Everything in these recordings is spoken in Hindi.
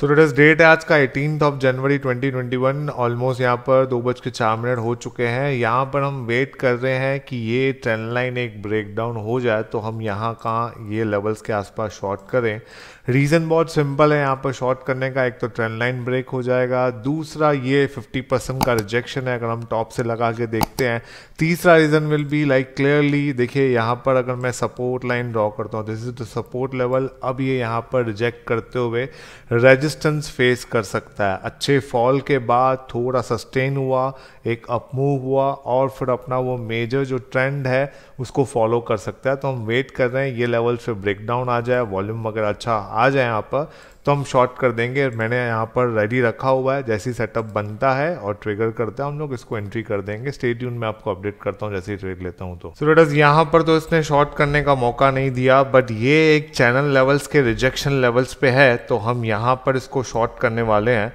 सो इज डेट है आज का एटीन ऑफ जनवरी 2021 ऑलमोस्ट यहाँ पर दो बज के चार मिनट हो चुके हैं यहाँ पर हम वेट कर रहे हैं कि ये ट्रेंड लाइन एक ब्रेकडाउन हो जाए तो हम यहाँ का ये लेवल्स के आसपास शॉर्ट करें रीज़न बहुत सिंपल है यहाँ पर शॉर्ट करने का एक तो ट्रेंड लाइन ब्रेक हो जाएगा दूसरा ये 50 परसेंट का रिजेक्शन है अगर हम टॉप से लगा के देखते हैं तीसरा reason will be like clearly देखिए यहाँ पर अगर मैं सपोर्ट लाइन ड्रॉ करता हूँ this is the support level अब ये यहाँ पर रिजेक्ट करते हुए रेज रेजिस्टेंस फेस कर सकता है अच्छे फॉल के बाद थोड़ा सस्टेन हुआ एक अपमूव हुआ और फिर अपना वो मेजर जो ट्रेंड है उसको फॉलो कर सकता है तो हम वेट कर रहे हैं ये लेवल से ब्रेकडाउन आ जाए वॉल्यूम वगैरह अच्छा आ जाए यहाँ पर तो हम शॉर्ट कर देंगे मैंने यहाँ पर रेडी रखा हुआ है जैसे ही सेटअप बनता है और ट्रिगर करता है हम लोग इसको एंट्री कर देंगे स्टेट यून में आपको अपडेट करता हूँ जैसे ही ट्रेड लेता हूँ तो सो so, यहाँ पर तो इसने शॉर्ट करने का मौका नहीं दिया बट ये एक चैनल लेवल्स के रिजेक्शन लेवल्स पे है तो हम यहाँ पर इसको शॉर्ट करने वाले हैं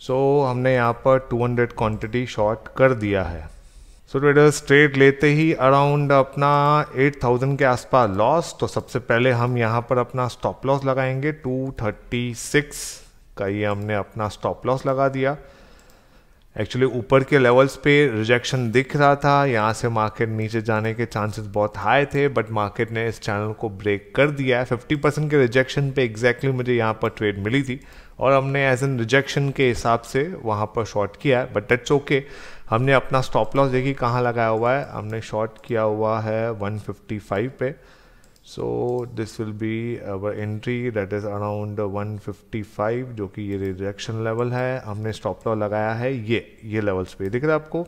सो so, हमने यहाँ पर टू क्वांटिटी शॉर्ट कर दिया है सो ट्रेडर्स ट्रेड लेते ही अराउंड अपना 8000 के आसपास लॉस तो सबसे पहले हम यहाँ पर अपना स्टॉप लॉस लगाएंगे 236 का ये हमने अपना स्टॉप लॉस लगा दिया एक्चुअली ऊपर के लेवल्स पे रिजेक्शन दिख रहा था यहाँ से मार्केट नीचे जाने के चांसेस बहुत हाई थे बट मार्केट ने इस चैनल को ब्रेक कर दिया है फिफ्टी परसेंट के रिजेक्शन पे एग्जैक्टली exactly मुझे यहाँ पर ट्रेड मिली थी और हमने एज एन रिजेक्शन के हिसाब से वहाँ पर शॉर्ट किया है बट डट्स ओके okay. हमने अपना स्टॉप लॉस देखिए कहाँ लगाया हुआ है हमने शॉर्ट किया हुआ है 155 पे so this will be our entry that is around 155 जो कि ये रिजेक्शन लेवल है हमने स्टॉप लॉस लगाया है ये ये लेवल्स पे दिख रहा है आपको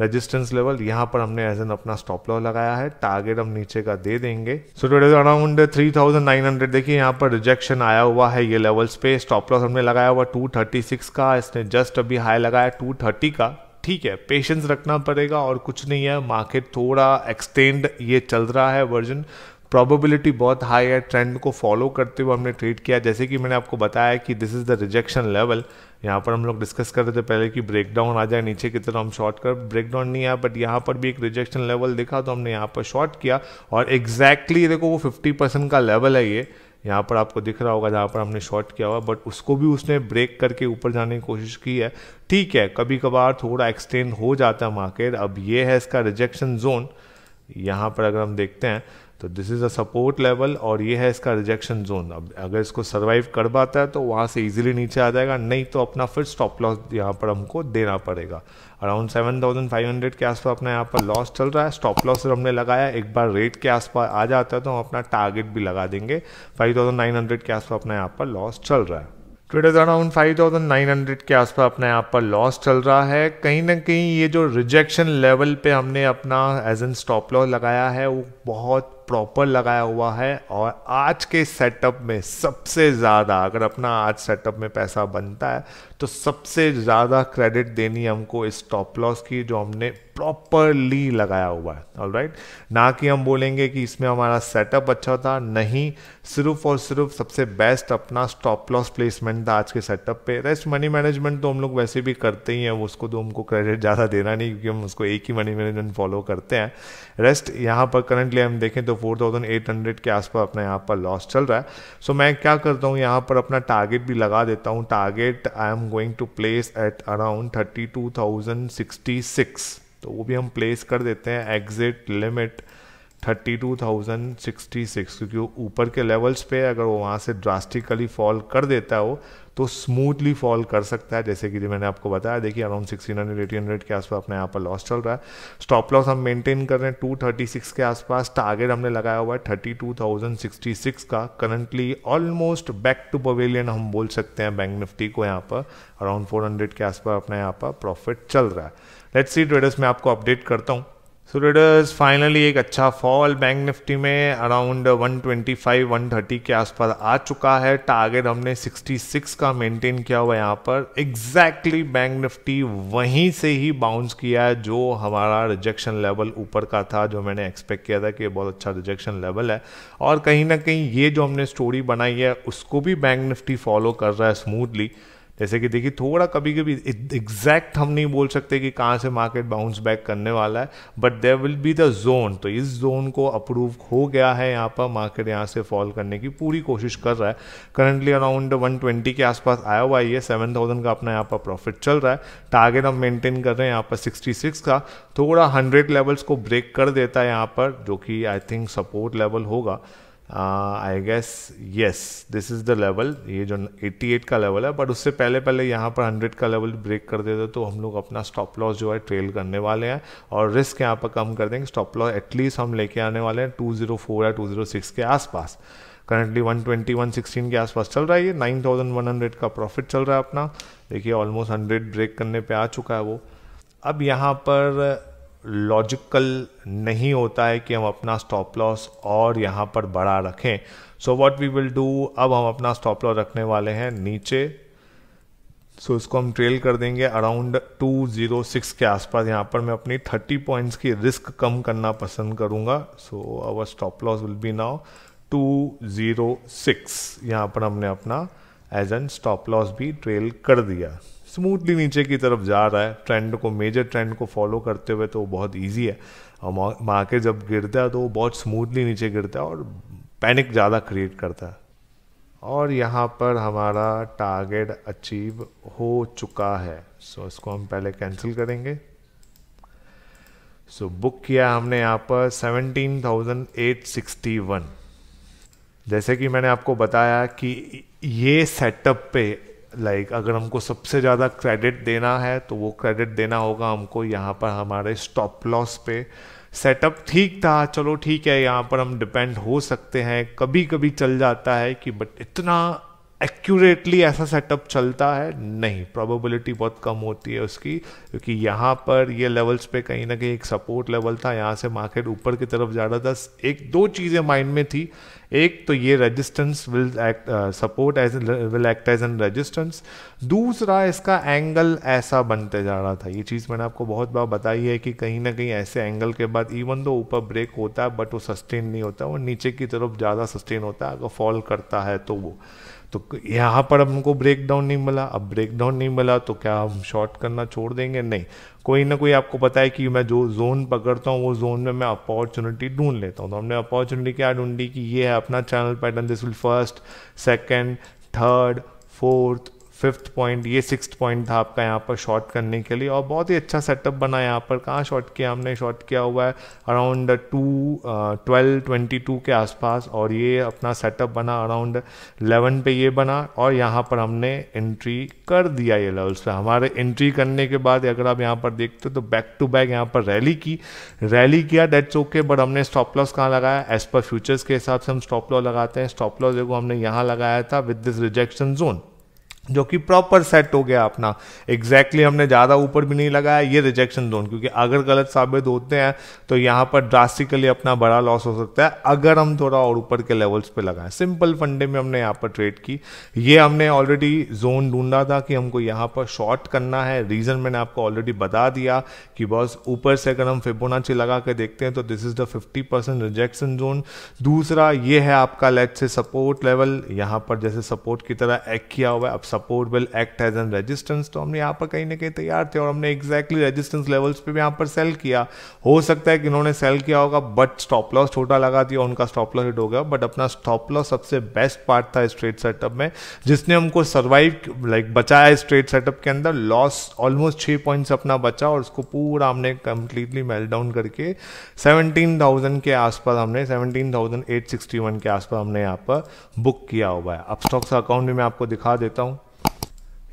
रेजिस्टेंस लेवल यहाँ पर हमने एज एन अपना स्टॉप लॉस लगाया है टारगेट हम नीचे का दे देंगे सो इज अराउंड 3900 देखिए यहाँ पर रिजेक्शन आया हुआ है ये लेवल्स पे स्टॉप लॉस हमने लगाया हुआ 236 का इसने जस्ट अभी हाई लगाया 230 का ठीक है पेशेंस रखना पड़ेगा और कुछ नहीं है मार्केट थोड़ा एक्सटेंड ये चल रहा है वर्जन प्रॉबिलिटी बहुत हाई है ट्रेंड को फॉलो करते हुए हमने ट्रेड किया जैसे कि मैंने आपको बताया कि this is the rejection level यहाँ पर हम लोग डिस्कस कर रहे थे पहले कि ब्रेकडाउन आ जाए नीचे की तरफ हम शॉर्ट कर ब्रेकडाउन नहीं आया बट यहाँ पर भी एक रिजेक्शन लेवल देखा तो हमने यहाँ पर शॉर्ट किया और एग्जैक्टली exactly देखो वो फिफ्टी परसेंट का लेवल है ये यहाँ पर आपको दिख रहा होगा जहाँ पर हमने शॉर्ट किया हुआ बट उसको भी उसने ब्रेक करके ऊपर जाने की कोशिश की है ठीक है कभी कभार थोड़ा एक्सटेंड हो जाता है मार्केट अब ये है इसका रिजेक्शन जोन यहाँ पर अगर हम देखते हैं तो this is a support level और ये है इसका रिजेक्शन जोन अब अगर इसको सर्वाइव कर पाता है तो वहाँ से इजीली नीचे आ जाएगा नहीं तो अपना फिर स्टॉप लॉस यहाँ पर हमको देना पड़ेगा around seven thousand five hundred के आसपास अपना यहाँ पर लॉस चल रहा है स्टॉप लॉस हमने लगाया एक बार रेट के आसपास आ जाता है तो हम अपना टारगेट भी लगा देंगे हंड्रेड के आसपास अपना यहाँ पर लॉस चल रहा है ट्विटर थाउजेंड अराउंड हंड्रेड के आसपास अपने आप पर लॉस चल रहा है कहीं ना कहीं ये जो रिजेक्शन लेवल पे हमने अपना एज एन स्टॉप लॉस लगाया है वो बहुत प्रॉपर लगाया हुआ है और आज के सेटअप में सबसे ज़्यादा अगर अपना आज सेटअप में पैसा बनता है तो सबसे ज़्यादा क्रेडिट देनी हमको इस स्टॉप लॉस की जो हमने प्रॉपरली लगाया हुआ है ऑल राइट right? ना कि हम बोलेंगे कि इसमें हमारा सेटअप अच्छा था नहीं सिर्फ और सिर्फ सबसे बेस्ट अपना स्टॉप लॉस प्लेसमेंट था आज के सेटअप पे रेस्ट मनी मैनेजमेंट तो हम लोग वैसे भी करते ही हैं उसको तो हमको क्रेडिट ज़्यादा देना नहीं क्योंकि हम उसको एक ही मनी मैनेजमेंट फॉलो करते हैं रेस्ट यहाँ पर करंटली हम देखें तो फोर थाउजेंड एट हंड्रेड के आसपास अपना यहाँ पर लॉस चल रहा है सो so, मैं क्या करता हूँ यहाँ पर अपना टारगेट भी लगा देता हूँ target I am going to place at around thirty two thousand sixty six तो वो भी हम प्लेस कर देते हैं exit limit thirty two thousand sixty six क्योंकि ऊपर के लेवल्स पे अगर वो वहाँ से ड्रास्टिकली फॉल कर देता हो तो स्मूथली फॉल कर सकता है जैसे कि जो मैंने आपको बताया देखिए around sixteen hundred eighteen hundred के आसपास अपने यहाँ पर लॉस चल रहा है स्टॉप लॉस हम मेंटेन कर रहे हैं टू थर्टी सिक्स के आसपास टारगेट हमने लगाया हुआ है thirty two thousand sixty six का currently almost back to pavilion हम बोल सकते हैं बैंक निफ्टी को यहाँ पर अराउंड फोर हंड्रेड के आसपास अपने यहाँ पर प्रॉफिट चल रहा है लेट्स सी ट्रेडर्स मैं आपको अपडेट करता हूँ सो रेडर्स फाइनली एक अच्छा फॉल बैंक निफ्टी में अराउंड 125 130 के आसपास आ चुका है टारगेट हमने 66 का मेंटेन किया हुआ यहाँ पर एग्जैक्टली बैंक निफ्टी वहीं से ही बाउंस किया है जो हमारा रिजेक्शन लेवल ऊपर का था जो मैंने एक्सपेक्ट किया था कि बहुत अच्छा रिजेक्शन लेवल है और कहीं ना कहीं ये जो हमने स्टोरी बनाई है उसको भी बैंक निफ्टी फॉलो कर रहा है स्मूथली जैसे कि देखिए थोड़ा कभी कभी एग्जैक्ट हम नहीं बोल सकते कि कहाँ से मार्केट बाउंस बैक करने वाला है but there will be the zone तो इस जोन को अप्रूव हो गया है यहाँ पर मार्केट यहाँ से फॉल करने की पूरी कोशिश कर रहा है करंटली अराउंड वन ट्वेंटी के आसपास आया हुआ है सेवन थाउजेंड का अपना यहाँ पर प्रॉफिट चल रहा है टारगेट हम मेंटेन कर रहे हैं यहाँ पर सिक्स का थोड़ा हंड्रेड लेवल्स को ब्रेक कर देता है यहाँ पर जो कि आई थिंक सपोर्ट लेवल होगा I guess yes this is the level ये जो 88 का लेवल है बट उससे पहले पहले यहाँ पर 100 का लेवल ब्रेक कर देते तो हम लोग अपना स्टॉप लॉस जो है ट्रेल करने वाले हैं और रिस्क यहाँ पर कम कर देंगे स्टॉप लॉस एटलीस्ट हम लेके आने वाले हैं 204 या 206 के आसपास करंटली 120 116 के आसपास चल रहा है ये 9100 का प्रॉफिट चल रहा है अपना देखिए ऑलमोस्ट 100 ब्रेक करने पे आ चुका है वो अब यहाँ पर लॉजिकल नहीं होता है कि हम अपना स्टॉप लॉस और यहाँ पर बड़ा रखें so what we will do अब हम अपना स्टॉप लॉस रखने वाले हैं नीचे सो so, इसको हम ट्रेल कर देंगे अराउंड 206 के आसपास यहाँ पर मैं अपनी 30 पॉइंट्स की रिस्क कम करना पसंद करूँगा so our stop loss will be now 206 यहाँ पर हमने अपना एज एन स्टॉप लॉस भी ट्रेल कर दिया स्मूथली नीचे की तरफ जा रहा है ट्रेंड को मेजर ट्रेंड को फॉलो करते हुए तो बहुत ईजी है और मार्केट जब गिरता है तो वो बहुत स्मूथली नीचे गिरता है और पैनिक ज़्यादा क्रिएट करता है और यहाँ पर हमारा टारगेट अचीव हो चुका है सो so, इसको हम पहले कैंसिल करेंगे सो so, बुक किया हमने यहाँ पर 17,861 जैसे कि मैंने आपको बताया कि ये सेटअप पे लाइक like, अगर हमको सबसे ज़्यादा क्रेडिट देना है तो वो क्रेडिट देना होगा हमको यहाँ पर हमारे स्टॉप लॉस पे सेटअप ठीक था चलो ठीक है यहाँ पर हम डिपेंड हो सकते हैं कभी कभी चल जाता है कि बट इतना एक्यूरेटली ऐसा सेटअप चलता है नहीं प्रोबेबिलिटी बहुत कम होती है उसकी क्योंकि यहाँ पर ये लेवल्स पे कहीं ना कहीं एक सपोर्ट लेवल था यहाँ से मार्केट ऊपर की तरफ जा रहा था एक दो चीज़ें माइंड में थी एक तो ये resistance will act support as will act as an resistance दूसरा इसका एंगल ऐसा बनते जा रहा था ये चीज़ मैंने आपको बहुत बार बताई है कि कहीं ना कहीं ऐसे एंगल के बाद इवन दो ऊपर ब्रेक होता है बट वो सस्टेन नहीं होता वो नीचे की तरफ ज़्यादा सस्टेन होता है अगर फॉल करता है तो वो तो यहाँ पर हमको ब्रेक डाउन नहीं मिला अब ब्रेक डाउन नहीं मिला तो क्या हम शॉर्ट करना छोड़ देंगे नहीं कोई ना कोई आपको पता है कि मैं जो जोन पकड़ता हूँ वो जोन में मैं अपॉर्चुनिटी ढूंढ लेता हूँ तो हमने अपॉर्चुनिटी क्या ढूंढी कि ये है अपना channel pattern this will first second third fourth fifth point ये सिक्स पॉइंट था आपका यहाँ पर शॉट करने के लिए और बहुत ही अच्छा सेटअप बना यहाँ पर कहाँ शॉट किया हमने शॉट किया हुआ है around two twelve twenty two के आसपास और ये अपना सेटअप बना अराउंड इलेवन पे ये बना और यहाँ पर हमने एंट्री कर दिया ये लेवल्स पे हमारे एंट्री करने के बाद अगर आप यहाँ पर देखते हो तो बैक टू बैक यहाँ पर रैली की रैली किया डेट्स ओके बट हमने स्टॉप लॉस कहाँ लगाया एज पर फ्यूचर्स के हिसाब से हम स्टॉप लॉस लगाते हैं स्टॉप लॉस देखो हमने यहाँ लगाया था विद दिस रिजेक्शन जोन जो कि प्रॉपर सेट हो गया अपना एग्जैक्टली exactly हमने ज़्यादा ऊपर भी नहीं लगाया ये रिजेक्शन जोन क्योंकि अगर गलत साबित होते हैं तो यहाँ पर ड्रास्टिकली अपना बड़ा लॉस हो सकता है अगर हम थोड़ा और ऊपर के लेवल्स पे लगाएं सिंपल फंडे में हमने यहाँ पर ट्रेड की ये हमने ऑलरेडी जोन ढूंढा था कि हमको यहाँ पर शॉर्ट करना है रीज़न मैंने आपको ऑलरेडी बता दिया कि बॉस ऊपर से अगर हम फिबोनाची लगा के देखते हैं तो this is the fifty percent rejection zone दूसरा ये है आपका लेट से सपोर्ट लेवल यहाँ पर जैसे सपोर्ट की तरह एक्ट किया हुआ है अब support will act as an resistance तो हमने यहाँ पर कहीं ना कहीं तैयार थे और हमने एग्जैक्टली रेजिस्टेंस लेवल्स पे भी यहाँ पर सेल किया हो सकता है कि इन्होंने सेल किया होगा बट स्टॉप लॉस छोटा लगा दिया उनका स्टॉप लॉस हिट हो गया बट अपना स्टॉप लॉस सबसे बेस्ट पार्ट था स्ट्रेट सेटअप में जिसने हमको सर्वाइव लाइक बचाया स्ट्रेट सेटअप के अंदर लॉस ऑलमोस्ट छः पॉइंट्स अपना बचा और उसको पूरा हमने कंप्लीटली मेल डाउन करके 17,000 के आसपास हमने 17,861 के आसपास हमने यहाँ पर बुक किया हुआ है अब स्टॉक्स अकाउंट भी मैं आपको दिखा देता हूँ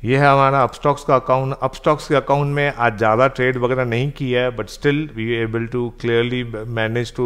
ये है हमारा अपस्टॉक्स का अकाउंट अपस्टॉक्स के अकाउंट में आज ज़्यादा ट्रेड वगैरह नहीं किया है but still we able to clearly manage to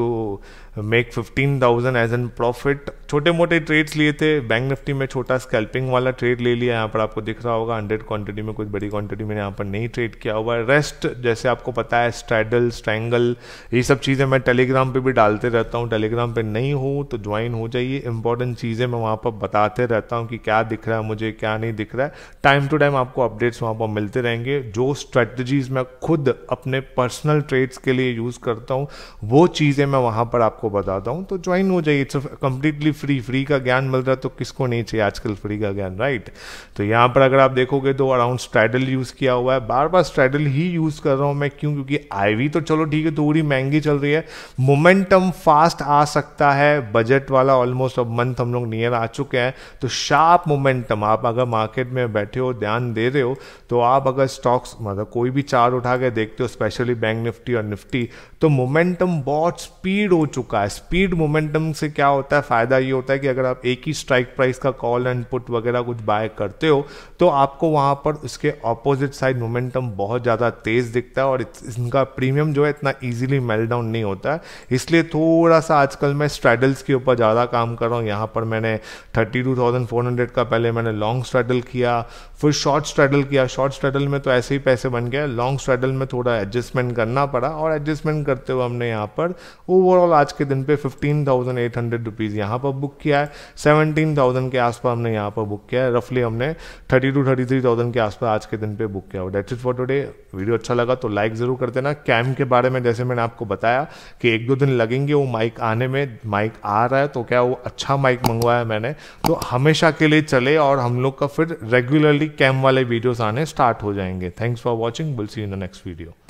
make 15,000 as an profit छोटे मोटे ट्रेड्स लिए थे बैंक निफ्टी में छोटा स्कैल्पिंग वाला ट्रेड ले लिया यहाँ पर आपको दिख रहा होगा हंड्रेड क्वांटिटी में कुछ बड़ी क्वांटिटी मैंने यहाँ पर नहीं ट्रेड किया हुआ है रेस्ट जैसे आपको पता है स्ट्रैडल स्ट्रैंगल ये सब चीज़ें मैं टेलीग्राम पर भी डालते रहता हूँ टेलीग्राम पर नहीं हूँ तो ज्वाइन हो जाइए इंपॉर्टेंट चीज़ें मैं वहाँ पर बताते रहता हूँ कि क्या दिख रहा है मुझे क्या नहीं दिख रहा है टाइम टू टाइम आपको अपडेट्स वहाँ पर मिलते रहेंगे जो स्ट्रेटजीज मैं खुद अपने पर्सनल ट्रेड्स के लिए यूज़ करता हूँ वो चीज़ें मैं वहाँ पर आपको बताता हूँ तो ज्वाइन हो जाइए इट्स कम्प्लीटली फ्री फ्री का ज्ञान मिल रहा है तो किसको नहीं चाहिए आजकल फ्री का ज्ञान राइट तो यहाँ पर अगर आप देखोगे तो अराउंड स्ट्रैडल यूज़ किया हुआ है बार बार स्ट्रैडल ही यूज़ कर रहा हूँ मैं क्यों क्योंकि आईवी तो चलो ठीक है थोड़ी महंगी चल रही है मोमेंटम फास्ट आ सकता है बजट वाला ऑलमोस्ट अब मंथ हम लोग नियर आ चुके हैं तो शार्प मोमेंटम आप अगर मार्केट में बैठे हो ध्यान दे रहे हो तो आप अगर स्टॉक्स मतलब कोई भी चार्ट उठा के देखते हो स्पेशली बैंक निफ्टी और निफ्टी तो मोमेंटम बहुत स्पीड हो चुका है स्पीड मोमेंटम से क्या होता है फ़ायदा ये होता है कि अगर आप एक ही स्ट्राइक प्राइस का कॉल एंड पुट वगैरह कुछ बाय करते हो तो आपको वहाँ पर उसके ऑपोजिट साइड मोमेंटम बहुत ज़्यादा तेज़ दिखता है और इनका प्रीमियम जो है इतना ईजिली मेलडाउन नहीं होता है इसलिए थोड़ा सा आजकल मैं स्ट्रैडल्स के ऊपर ज़्यादा काम कर रहा हूँ यहाँ पर मैंने thirty two thousand four hundred का पहले मैंने लॉन्ग स्ट्रैडल किया फिर शॉर्ट स्ट्रैडल किया शॉर्ट स्ट्रैडल में तो ऐसे ही पैसे बन गए लॉन्ग स्ट्रैडल में थोड़ा एडजस्टमेंट करना पड़ा और एडजस्टमेंट करते हुए हमने यहाँ पर ओवरऑल आज के दिन पे fifteen thousand eight hundred rupees यहाँ पर बुक किया है सेवनटीन थाउजेंड के आसपास हमने यहाँ पर बुक किया है रफली हमने thirty two thirty three thousand के आसपास आज के दिन पे बुक किया that is for today video अच्छा लगा तो लाइक ज़रूर कर देना कैम के बारे में जैसे मैंने आपको बताया कि एक दो दिन लगेंगे वो माइक आने में माइक आ रहा है तो क्या वो अच्छा माइक मंगवाया मैंने तो हमेशा के लिए चले और हम लोग का फिर रेगुलरली कैम वाले वीडियोस आने स्टार्ट हो जाएंगे thanks for watching will see in the next video